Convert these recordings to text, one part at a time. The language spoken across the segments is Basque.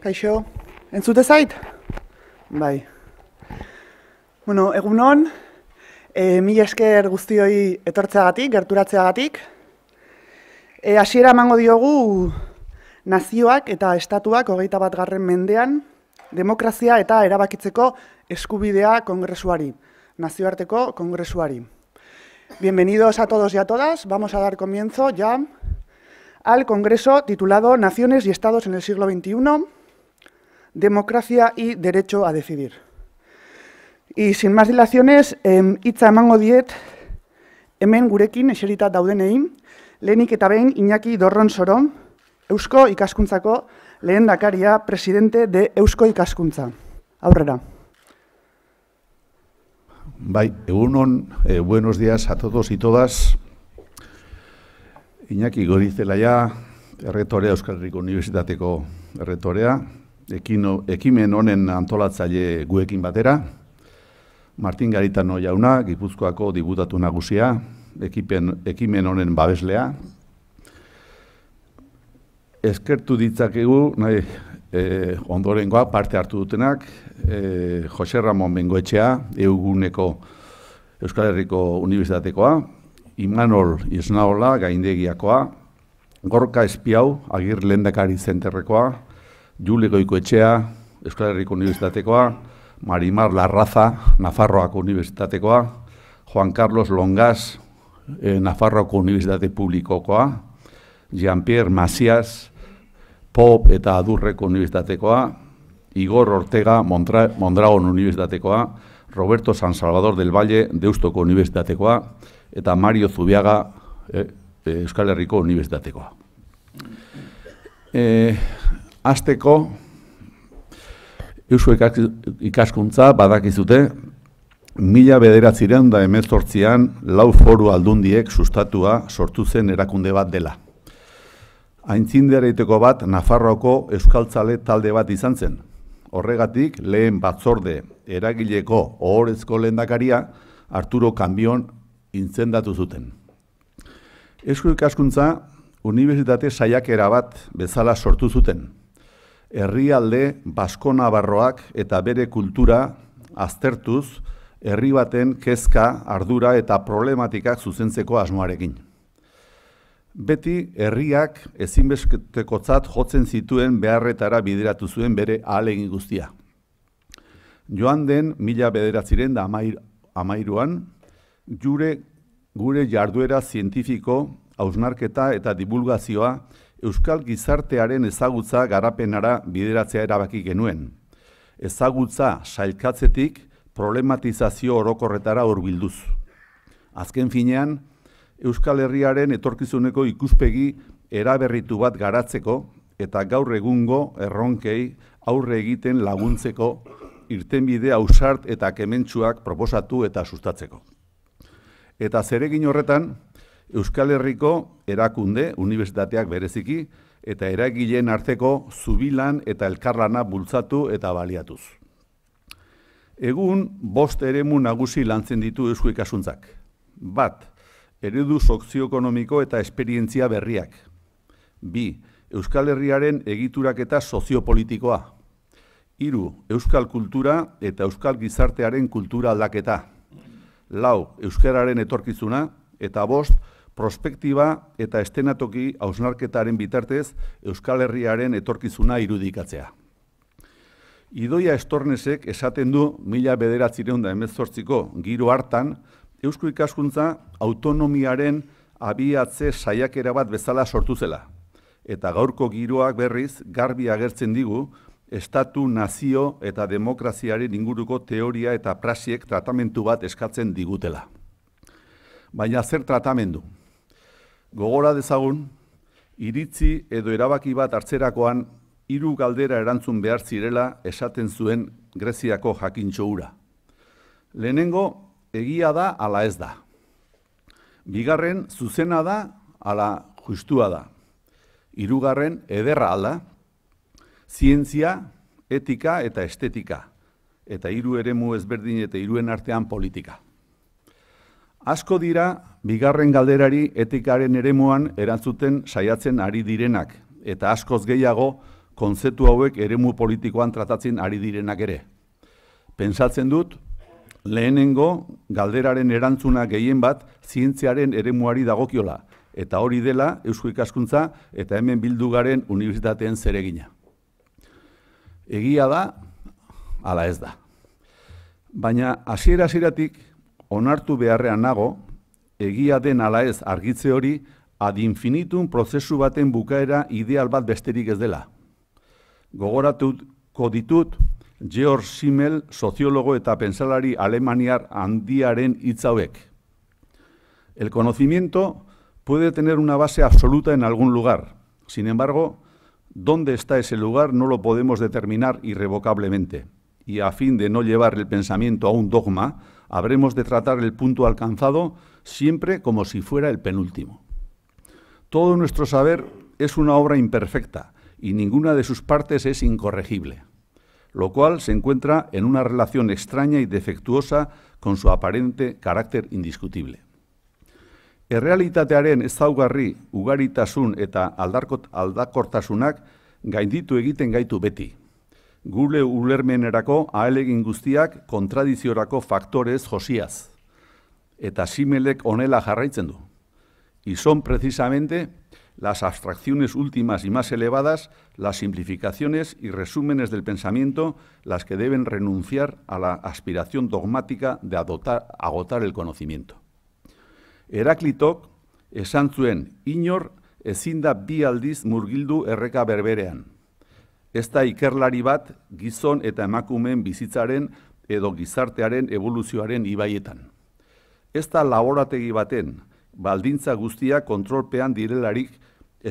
kaixo, entzute zait? Bai. Bueno, egunon, e, eh, mila esker guztioi etortzeagatik, gerturatzeagatik. E, eh, asiera emango diogu nazioak eta estatuak hogeita bat garren mendean, demokrazia eta erabakitzeko eskubidea kongresuari, nazioarteko kongresuari. Bienvenidos a todos y a todas, vamos a dar comienzo ya al congreso titulado Naciones y Estados en el siglo XXI, democracia y derecho a decidir. Y sin más dilaciones, eh, itza emango diet, hemen gurekin eserita daudenein, lehenik eta behin Iñaki Dorron Soron, Eusko Ikaskuntzako lehen dakaria presidente de Eusko Ikaskuntza. Aurrera. Bai, egunon, eh, buenos días a todos y todas. Iñaki, gorizela ya, erretorea Euskal Herriko Universitateko erretorea, ekino, ekimen honen antolatzaile guekin batera, Martin Garitano jauna, Gipuzkoako dibutatu nagusia, ekipen, ekimen honen babeslea. Ezkertu ditzakegu, nahi, e, eh, ondoren parte hartu dutenak, e, Jose Ramon Bengoetxea, euguneko Euskal Herriko Unibizitatekoa, Imanol Iznaola, gaindegiakoa, Gorka Espiau, agir lendakari zenterrekoa, Julegoiko Etxea, Euskal Herriko Unibertsitatekoa, Marimar Larraza, Nafarroako Unibertsitatekoa, Juan Carlos Longaz, eh, Nafarroako Unibertsitate Publikokoa, Jean-Pierre Masias, Pop eta Adurreko Unibertsitatekoa, Igor Ortega, Mondragon Unibertsitatekoa, Roberto San Salvador del Valle, Deustoko Unibertsitatekoa, eta Mario Zubiaga, eh, eh Euskal Herriko Unibertsitatekoa. Eh, Azteko, Eusko ikaskuntza badakizute, mila bederatzirean da emezortzian lau foru aldundiek sustatua sortu zen erakunde bat dela. Aintzindeareiteko bat Nafarroako Euskaltzale talde bat izan zen. Horregatik, lehen batzorde eragileko ohorezko lehendakaria Arturo Kambion intzendatu zuten. Eusko ikaskuntza, unibertsitate saiakera bat bezala sortu zuten herrialde baskonabarroak eta bere kultura aztertuz herri baten kezka, ardura eta problematikak zuzentzeko asmoarekin. Beti herriak ezinbestekotzat jotzen zituen beharretara bideratu zuen bere ahalegin guztia. Joan den mila bederatziren da amairuan, jure gure jarduera zientifiko, hausnarketa eta dibulgazioa Euskal gizartearen ezagutza garapenara bideratzea erabaki genuen. Ezagutza sailkatzetik problematizazio orokorretara hurbilduz. Azken finean, Euskal Herriaren etorkizuneko ikuspegi eraberritu bat garatzeko eta gaur egungo erronkei aurre egiten laguntzeko irtenbide ausart eta kementsuak proposatu eta sustatzeko. Eta zeregin horretan, Euskal Herriko erakunde, unibertsitateak bereziki, eta eragileen arteko zubilan eta elkarlana bultzatu eta baliatuz. Egun, bost eremu nagusi lantzen ditu Eusko ikasuntzak. Bat, eredu sozioekonomiko eta esperientzia berriak. Bi, Euskal Herriaren egiturak eta soziopolitikoa. Iru, Euskal kultura eta Euskal gizartearen kultura aldaketa. Lau, Euskararen etorkizuna eta bost, prospektiba eta estenatoki ausnarketaren bitartez Euskal Herriaren etorkizuna irudikatzea. Idoia estornesek esaten du mila bederatzireunda emezortziko giro hartan, Eusko ikaskuntza autonomiaren abiatze saiakera bat bezala sortu zela. Eta gaurko giroak berriz garbi agertzen digu, estatu, nazio eta demokraziaren inguruko teoria eta prasiek tratamentu bat eskatzen digutela. Baina zer tratamendu? gogora dezagun, iritzi edo erabaki bat hartzerakoan hiru galdera erantzun behar zirela esaten zuen Greziako jakintxo Lehenengo, egia da, ala ez da. Bigarren, zuzena da, ala justua da. Hirugarren ederra alda, zientzia, etika eta estetika, eta hiru eremu ezberdin eta hiruen artean politika asko dira bigarren galderari etikaren eremuan erantzuten saiatzen ari direnak eta askoz gehiago konzeptu hauek eremu politikoan tratatzen ari direnak ere. Pentsatzen dut lehenengo galderaren erantzuna gehien bat zientziaren eremuari dagokiola eta hori dela Eusko Ikaskuntza eta hemen bildugaren unibertsitateen zeregina. Egia da, ala ez da. Baina hasiera onartu beharrean nago, egia den ala ez argitze hori ad infinitum prozesu baten bukaera ideal bat besterik ez dela. Gogoratuko ditut Georg Simmel sociólogo eta pensalari alemaniar andiaren hitz El conocimiento puede tener una base absoluta en algún lugar. Sin embargo, dónde está ese lugar no lo podemos determinar irrevocablemente. Y a fin de no llevar el pensamiento a un dogma, Habremos de tratar el punto alcanzado siempre como si fuera el penúltimo. Todo nuestro saber es una obra imperfecta y ninguna de sus partes es incorregible, lo cual se encuentra en una relación extraña y defectuosa con su aparente carácter indiscutible. ugaritasun eta aldakortasunak gure ulermenerako ahalegin guztiak kontradiziorako faktorez josiaz. Eta simelek onela jarraitzen Y son precisamente las abstracciones últimas y más elevadas, las simplificaciones y resúmenes del pensamiento, las que deben renunciar a la aspiración dogmática de agotar el conocimiento. Heráclitok es zuen inor ezin da bi murgildu erreka berberean. ez da ikerlari bat gizon eta emakumeen bizitzaren edo gizartearen evoluzioaren ibaietan. Ez da laborategi baten, baldintza guztia kontrolpean direlarik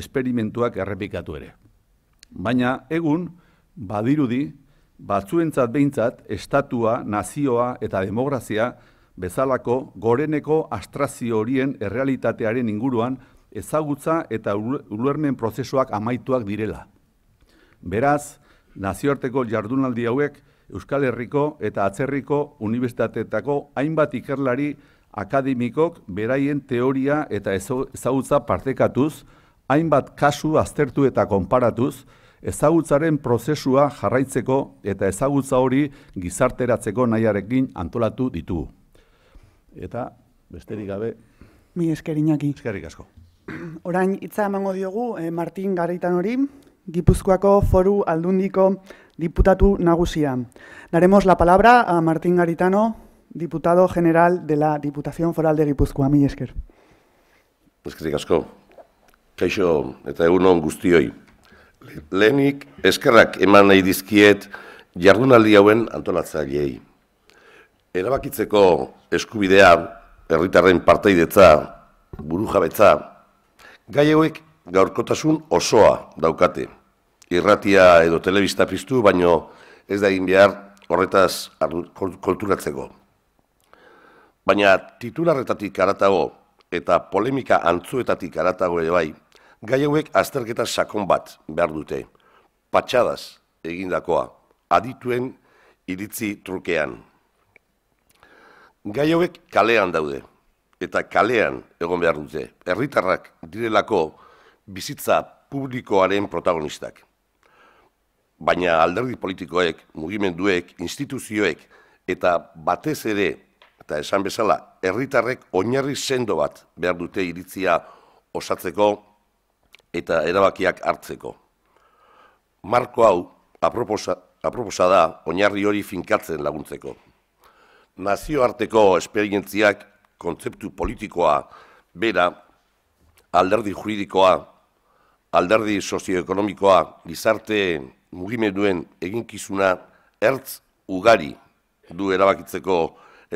esperimentuak errepikatu ere. Baina, egun, badirudi, batzuentzat behintzat, estatua, nazioa eta demokrazia bezalako goreneko astrazio horien errealitatearen inguruan ezagutza eta ulermen prozesuak amaituak direla. Beraz, nazioarteko jardunaldi hauek Euskal Herriko eta Atzerriko Unibestatetako hainbat ikerlari akademikok beraien teoria eta ezagutza partekatuz, hainbat kasu aztertu eta konparatuz, ezagutzaren prozesua jarraitzeko eta ezagutza hori gizarteratzeko nahiarekin antolatu ditu. Eta, besterik gabe... Mi eskerinaki. Eskerrik asko. Orain, itza emango diogu, eh, Martin Garritan hori, Gipuzkoako foru aldundiko diputatu nagusia. Naremos la palabra a Martín Garitano, diputado general de la Diputación Foral de Gipuzkoa. Mil esker. Eskerrik asko. Kaixo eta egun on guztioi. Lehenik eskerrak eman nahi dizkiet jardunaldi hauen antolatzaileei. Erabakitzeko eskubidea herritarren parteidetza, burujabetza, gai hauek gaurkotasun osoa daukate. Irratia edo telebista piztu, baino ez da egin behar horretaz kulturatzeko. Baina titularretatik aratago eta polemika antzuetatik aratago ere bai, gai hauek azterketa sakon bat behar dute, patxadas egindakoa, adituen iritzi trukean. Gai hauek kalean daude eta kalean egon behar dute, herritarrak direlako, bizitza publikoaren protagonistak. Baina alderdi politikoek, mugimenduek, instituzioek eta batez ere eta esan bezala herritarrek oinarri sendo bat behar dute iritzia osatzeko eta erabakiak hartzeko. Marko hau aproposa, da oinarri hori finkatzen laguntzeko. Nazioarteko esperientziak kontzeptu politikoa bera alderdi juridikoa alderdi sozioekonomikoa gizarte mugimenduen eginkizuna ertz ugari du erabakitzeko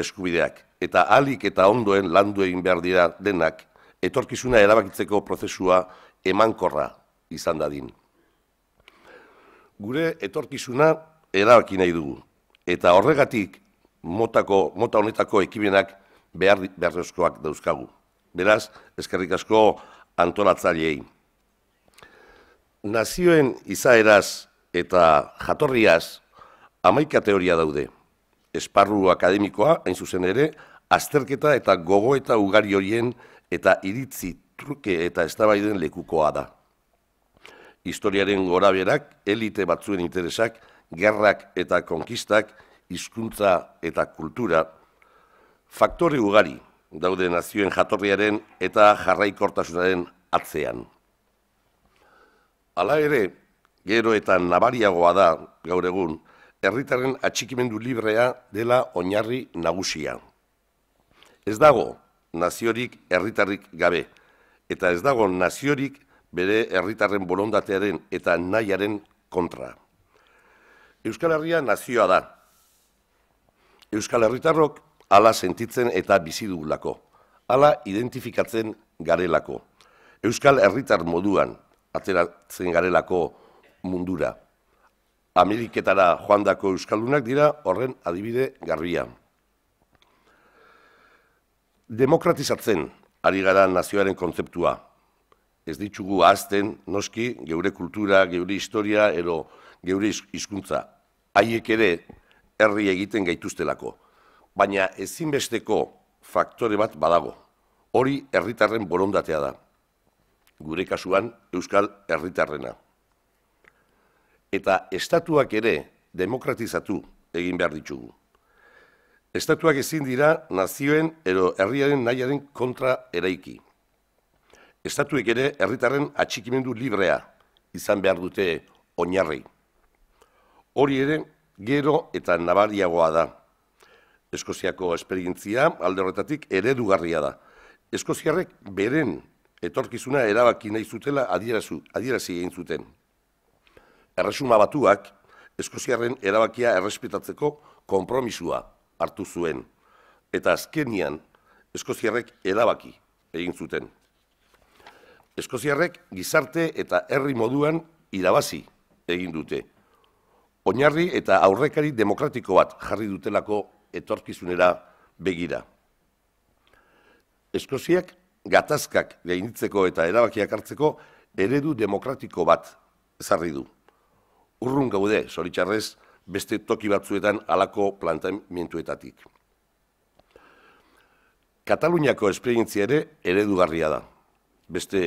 eskubideak eta alik eta ondoen landu egin behar dira denak etorkizuna erabakitzeko prozesua emankorra izan dadin. Gure etorkizuna erabaki nahi dugu eta horregatik motako, mota honetako ekimenak behar, beharrezkoak dauzkagu. Beraz, eskerrik asko antolatzaileei nazioen izaeraz eta jatorriaz amaika teoria daude. Esparru akademikoa, hain zuzen ere, azterketa eta gogo eta ugari horien eta iritzi truke eta estabaiden lekukoa da. Historiaren goraberak, elite batzuen interesak, gerrak eta konkistak, hizkuntza eta kultura, faktore ugari daude nazioen jatorriaren eta jarraikortasunaren atzean. Hala ere, gero eta nabariagoa da gaur egun, herritaren atxikimendu librea dela oinarri nagusia. Ez dago naziorik herritarrik gabe, eta ez dago naziorik bere herritarren bolondatearen eta nahiaren kontra. Euskal Herria nazioa da. Euskal Herritarrok ala sentitzen eta bizi dugulako, ala identifikatzen garelako. Euskal Herritar moduan ateratzen garelako mundura. Ameriketara joandako euskaldunak dira horren adibide garria. Demokratizatzen ari gara nazioaren kontzeptua. Ez ditugu ahazten noski geure kultura, geure historia ero geure hizkuntza. Haiek ere herri egiten gaituztelako. Baina ezinbesteko faktore bat badago. Hori herritarren borondatea da gure kasuan Euskal Herritarrena. Eta estatuak ere demokratizatu egin behar ditugu. Estatuak ezin dira nazioen edo herriaren nahiaren kontra eraiki. Estatuek ere herritarren atxikimendu librea izan behar dute oinarri. Hori ere gero eta nabariagoa da. Eskoziako esperientzia alde horretatik eredugarria da. Eskoziarrek beren etorkizuna erabaki nahi zutela adierazu, adierazi egin zuten. Erresuma batuak Eskoziarren erabakia errespetatzeko konpromisua hartu zuen eta azkenian Eskoziarrek erabaki egin zuten. Eskoziarrek gizarte eta herri moduan irabazi egin dute. Oinarri eta aurrekari demokratiko bat jarri dutelako etorkizunera begira. Eskoziak gatazkak gainditzeko eta erabakiak hartzeko eredu demokratiko bat ezarri du. Urrun gaude, soritzarrez, beste toki batzuetan alako plantamentuetatik. Kataluniako esperientzia ere eredugarria da. Beste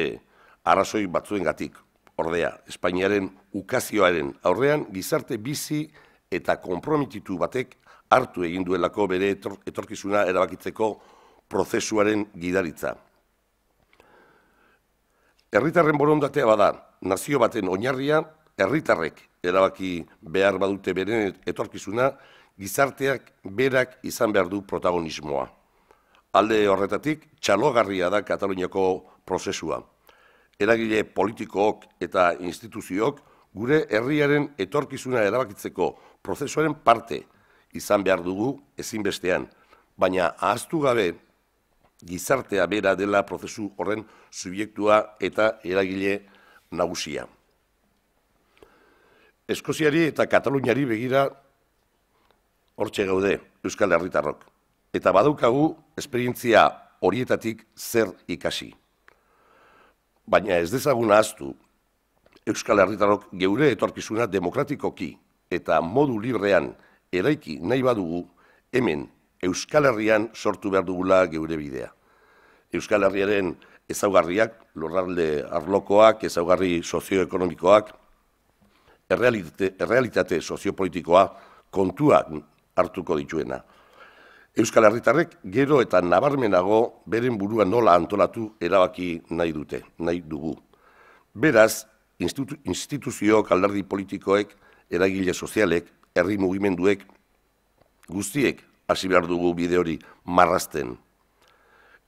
arrazoi batzuengatik, ordea, Espainiaren ukazioaren aurrean gizarte bizi eta konpromititu batek hartu egin duelako bere etorkizuna erabakitzeko prozesuaren gidaritza. Erritarren borondatea bada, nazio baten oinarria, herritarrek erabaki behar badute beren etorkizuna, gizarteak berak izan behar du protagonismoa. Alde horretatik, txalogarria da Kataluniako prozesua. Eragile politikook eta instituziok gure herriaren etorkizuna erabakitzeko prozesuaren parte izan behar dugu ezinbestean, baina ahaztu gabe gizartea bera dela prozesu horren subjektua eta eragile nagusia. Eskoziari eta Kataluniari begira hortxe gaude Euskal Herritarrok. Eta badaukagu esperientzia horietatik zer ikasi. Baina ez dezaguna aztu Euskal Herritarrok geure etorkizuna demokratikoki eta modu librean eraiki nahi badugu hemen Euskal Herrian sortu behar dugula geure bidea. Euskal Herriaren ezaugarriak, lorralde arlokoak, ezaugarri sozioekonomikoak, errealitate, errealitate soziopolitikoa kontuan hartuko dituena. Euskal Herritarrek gero eta nabarmenago beren burua nola antolatu erabaki nahi dute, nahi dugu. Beraz, instituzio kaldardi politikoek, eragile sozialek, herri mugimenduek, guztiek hasi behar dugu bide hori marrazten.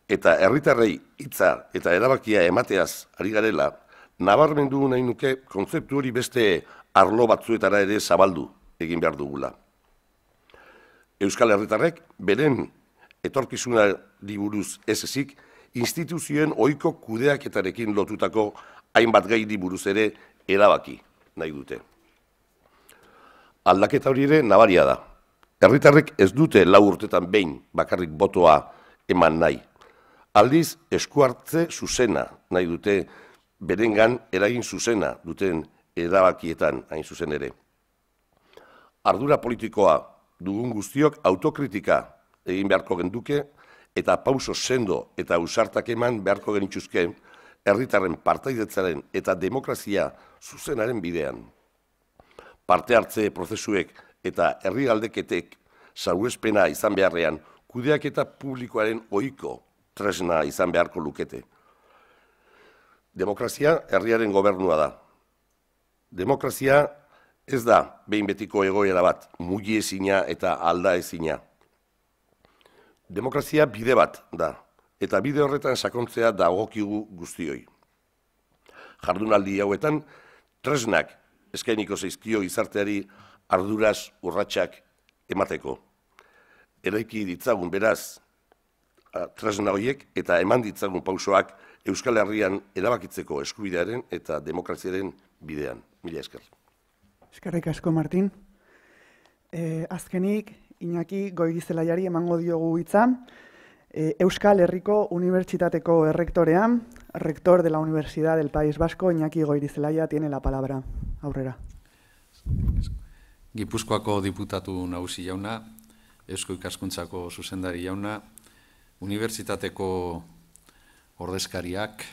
Eta herritarrei hitza eta erabakia emateaz ari garela, nabarmendu nahi nuke kontzeptu hori beste arlo batzuetara ere zabaldu egin behar dugula. Euskal Herritarrek beren etorkizuna liburuz ez ezik, instituzioen oiko kudeaketarekin lotutako hainbat gai liburuz ere erabaki nahi dute. Aldaketa hori ere nabaria da. Herritarrek ez dute lau urtetan behin bakarrik botoa eman nahi. Aldiz, eskuartze zuzena nahi dute berengan eragin zuzena duten edabakietan hain zuzen ere. Ardura politikoa dugun guztiok autokritika egin beharko genduke eta pauso sendo eta usartak eman beharko genitxuzke herritarren partaidetzaren eta demokrazia zuzenaren bidean. Parte hartze prozesuek eta herri aldeketek zauespena izan beharrean kudeak eta publikoaren oiko tresna izan beharko lukete. Demokrazia herriaren gobernua da. Demokrazia ez da behin betiko egoera bat, mugi ezina eta alda ezina. Demokrazia bide bat da, eta bide horretan sakontzea dagokigu guztioi. Jardunaldi hauetan, tresnak eskainiko zeizkio izarteari arduraz urratsak emateko. Eraiki ditzagun beraz tresna horiek eta eman ditzagun pausoak Euskal Herrian erabakitzeko eskubidearen eta demokraziaren bidean. Mila esker. Eskerrik asko Martin. E, azkenik Iñaki Goirizelaiari emango diogu hitza. E, Euskal Herriko Unibertsitateko Errektorean rektor de la Universidad del País Vasco, Iñaki Goirizelaia tiene la palabra. Aurrera. Eskerrik Gipuzkoako diputatu nagusi jauna, Eusko Ikaskuntzako zuzendari jauna, unibertsitateko ordezkariak,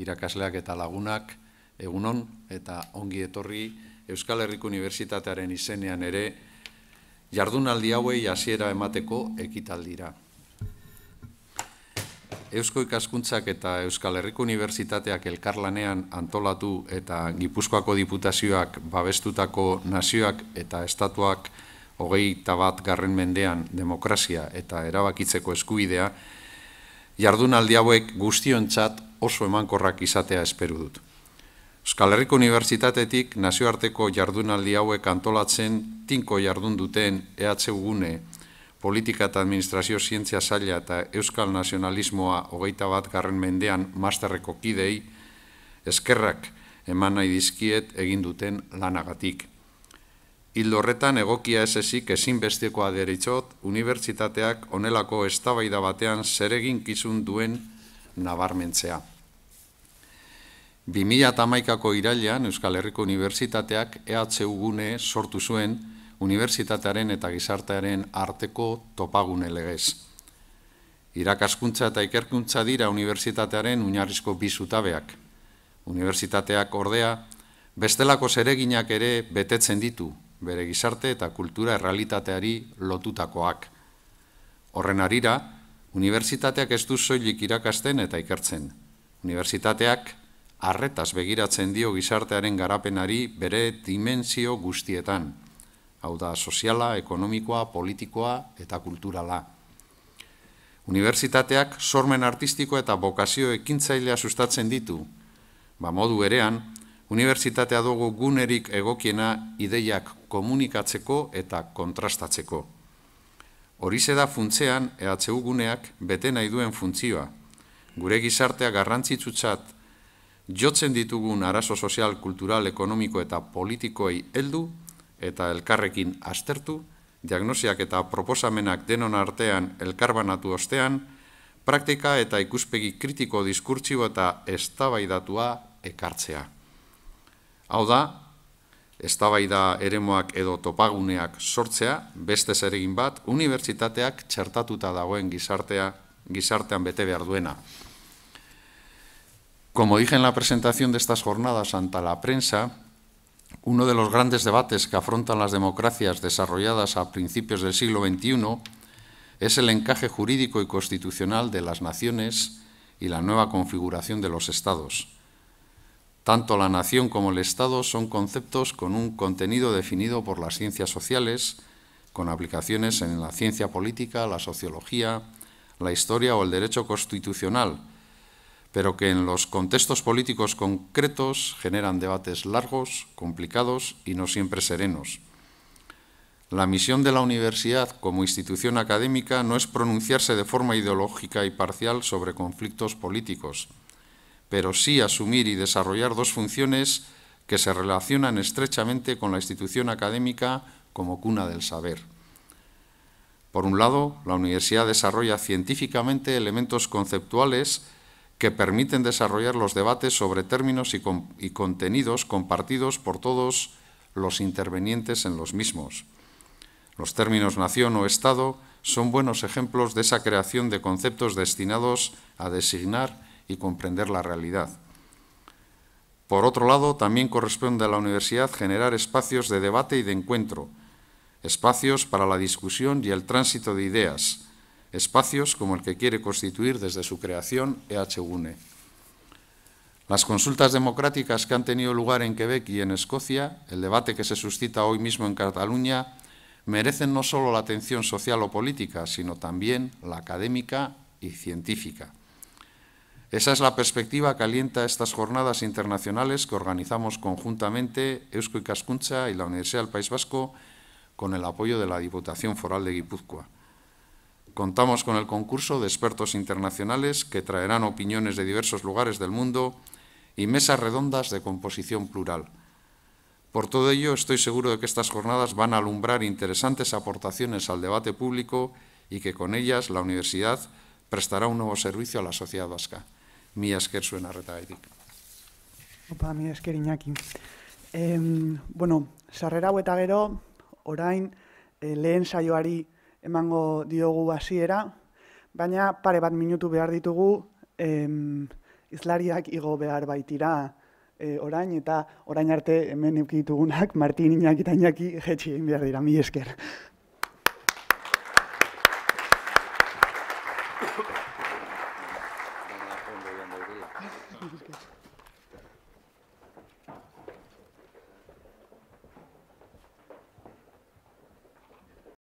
irakasleak eta lagunak, egunon eta ongi etorri Euskal Herriko Unibertsitatearen izenean ere jardunaldi hauei hasiera emateko ekitaldira. Eusko ikaskuntzak eta Euskal Herriko Unibertsitateak elkarlanean antolatu eta Gipuzkoako diputazioak babestutako nazioak eta estatuak hogei tabat garren mendean demokrazia eta erabakitzeko eskubidea, jardunaldi hauek guztion txat oso emankorrak izatea esperu dut. Euskal Herriko Unibertsitatetik nazioarteko jardunaldi hauek antolatzen tinko jardun duten EHU gune, politika eta administrazio zientzia zaila eta euskal nazionalismoa hogeita bat garren mendean masterreko kidei, eskerrak eman nahi dizkiet eginduten lanagatik. Hildo egokia ez ezik ezinbestekoa deritzot, unibertsitateak onelako eztabaida batean zeregin kizun duen nabarmentzea. 2008ko irailean Euskal Herriko Unibertsitateak EHU gune sortu zuen, unibertsitatearen eta gizartearen arteko topagune legez. Irakaskuntza eta ikerkuntza dira unibertsitatearen unarrizko bizutabeak. Unibertsitateak ordea, bestelako zereginak ere betetzen ditu, bere gizarte eta kultura errealitateari lotutakoak. Horren arira, unibertsitateak ez du soilik irakasten eta ikertzen. Unibertsitateak arretaz begiratzen dio gizartearen garapenari bere dimensio guztietan hau da soziala, ekonomikoa, politikoa eta kulturala. Unibertsitateak sormen artistiko eta bokazio ekintzailea sustatzen ditu. Ba modu berean, unibertsitatea dugu gunerik egokiena ideiak komunikatzeko eta kontrastatzeko. Horize da funtzean ehatzeu guneak bete nahi duen funtzioa. Gure gizartea garrantzitsutzat jotzen ditugun arazo sozial, kultural, ekonomiko eta politikoei heldu eta elkarrekin astertu, diagnosiak eta proposamenak denon artean elkarbanatu ostean, praktika eta ikuspegi kritiko diskurtsibo eta eztabaidatua ekartzea. Hau da, eztabaida eremoak edo topaguneak sortzea, beste zeregin bat, unibertsitateak txertatuta dagoen gizartea, gizartean bete behar duena. Como dije en la presentación de estas jornadas ante la prensa, Uno de los grandes debates que afrontan las democracias desarrolladas a principios del siglo XXI es el encaje jurídico y constitucional de las naciones y la nueva configuración de los estados. Tanto la nación como el estado son conceptos con un contenido definido por las ciencias sociales, con aplicaciones en la ciencia política, la sociología, la historia o el derecho constitucional, pero que en los contextos políticos concretos generan debates largos, complicados y no siempre serenos. La misión de la universidad como institución académica no es pronunciarse de forma ideológica y parcial sobre conflictos políticos, pero sí asumir y desarrollar dos funciones que se relacionan estrechamente con la institución académica como cuna del saber. Por un lado, la universidad desarrolla científicamente elementos conceptuales que permiten desarrollar los debates sobre términos y, contenidos compartidos por todos los intervenientes en los mismos. Los términos nación o Estado son buenos ejemplos de esa creación de conceptos destinados a designar y comprender la realidad. Por otro lado, también corresponde a la universidad generar espacios de debate y de encuentro, espacios para la discusión y el tránsito de ideas, espacios como el que quiere constituir desde su creación EHUNE. Las consultas democráticas que han tenido lugar en Quebec y en Escocia, el debate que se suscita hoy mismo en Cataluña, merecen no solo la atención social o política, sino también la académica y científica. Esa es la perspectiva que alienta estas jornadas internacionales que organizamos conjuntamente Eusko Cascuncha y la Universidad del País Vasco con el apoyo de la Diputación Foral de Guipúzcoa. Contamos con el concurso de expertos internacionales que traerán opiniones de diversos lugares del mundo y mesas redondas de composición plural. Por todo ello, estoy seguro de que estas jornadas van a alumbrar interesantes aportaciones al debate público y que con ellas la universidad prestará un nuevo servicio a la sociedad vasca. Mi que suena Opa, mi em, bueno, sarrera eta orain, eh, lehen emango diogu hasiera, baina pare bat minutu behar ditugu em, izlariak igo behar baitira eh, orain eta orain arte hemen eukitugunak Martin inakitainaki jetxi egin behar dira, mi esker.